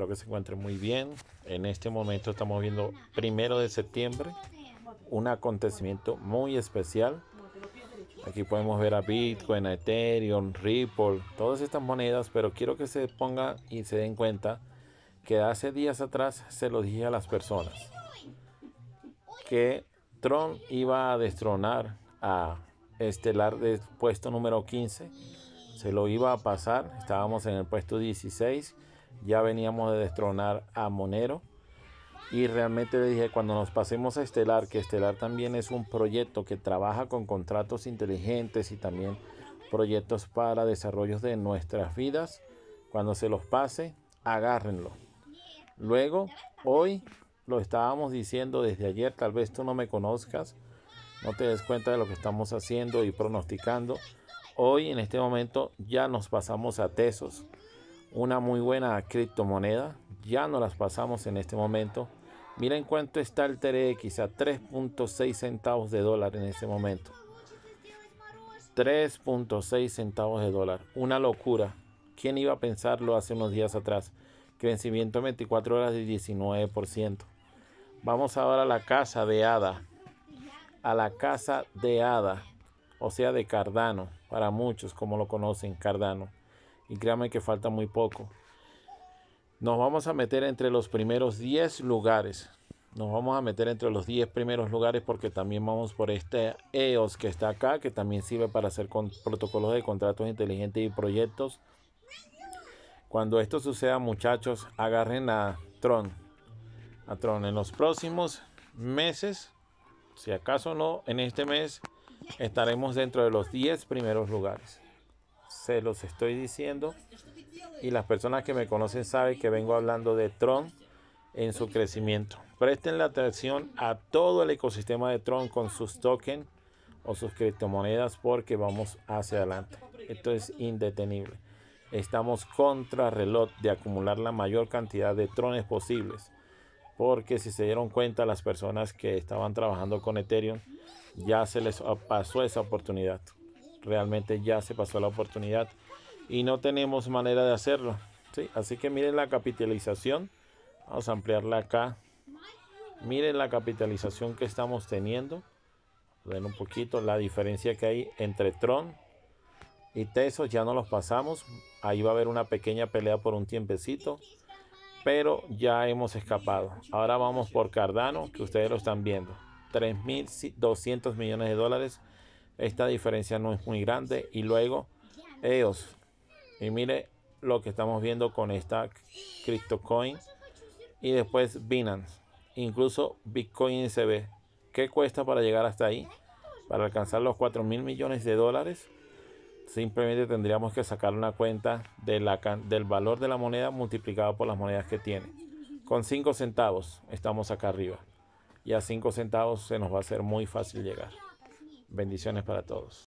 Espero que se encuentre muy bien. En este momento estamos viendo primero de septiembre, un acontecimiento muy especial. Aquí podemos ver a Bitcoin, a Ethereum, Ripple, todas estas monedas, pero quiero que se pongan y se den cuenta que hace días atrás se lo dije a las personas que Tron iba a destronar a Estelar del puesto número 15, se lo iba a pasar, estábamos en el puesto 16 ya veníamos de destronar a Monero. Y realmente le dije, cuando nos pasemos a Estelar, que Estelar también es un proyecto que trabaja con contratos inteligentes y también proyectos para desarrollos de nuestras vidas, cuando se los pase, agárrenlo. Luego, hoy lo estábamos diciendo desde ayer, tal vez tú no me conozcas, no te des cuenta de lo que estamos haciendo y pronosticando. Hoy en este momento ya nos pasamos a Tesos una muy buena criptomoneda. Ya no las pasamos en este momento. Miren cuánto está el TRX a 3.6 centavos de dólar en este momento. 3.6 centavos de dólar. Una locura. ¿Quién iba a pensarlo hace unos días atrás? Crecimiento 24 horas de 19%. Vamos ahora a la casa de Ada. A la casa de Ada. O sea, de Cardano. Para muchos, como lo conocen, Cardano. Y créame que falta muy poco. Nos vamos a meter entre los primeros 10 lugares. Nos vamos a meter entre los 10 primeros lugares porque también vamos por este EOS que está acá, que también sirve para hacer con protocolos de contratos inteligentes y proyectos. Cuando esto suceda, muchachos, agarren a Tron. A Tron en los próximos meses, si acaso no, en este mes estaremos dentro de los 10 primeros lugares se los estoy diciendo. Y las personas que me conocen saben que vengo hablando de Tron en su crecimiento. Presten la atención a todo el ecosistema de Tron con sus tokens o sus criptomonedas porque vamos hacia adelante. Esto es indetenible. Estamos contra reloj de acumular la mayor cantidad de trones posibles. Porque si se dieron cuenta las personas que estaban trabajando con Ethereum, ya se les pasó esa oportunidad realmente ya se pasó la oportunidad y no tenemos manera de hacerlo. Así que miren la capitalización. Vamos a ampliarla acá. Miren la capitalización que estamos teniendo. Ven un poquito la diferencia que hay entre Tron y Tesos. Ya no los pasamos. Ahí va a haber una pequeña pelea por un tiempecito. Pero ya hemos escapado. Ahora vamos por Cardano, que ustedes lo están viendo. 3.200 millones de dólares esta diferencia no es muy grande. Y luego ellos Y mire lo que estamos viendo con esta CryptoCoin. Y después Binance. Incluso Bitcoin se ve. ¿Qué cuesta para llegar hasta ahí? Para alcanzar los 4 mil millones de dólares simplemente tendríamos que sacar una cuenta de la, del valor de la moneda multiplicado por las monedas que tiene. Con 5 centavos estamos acá arriba. Y a 5 centavos se nos va a ser muy fácil llegar. Bendiciones para todos.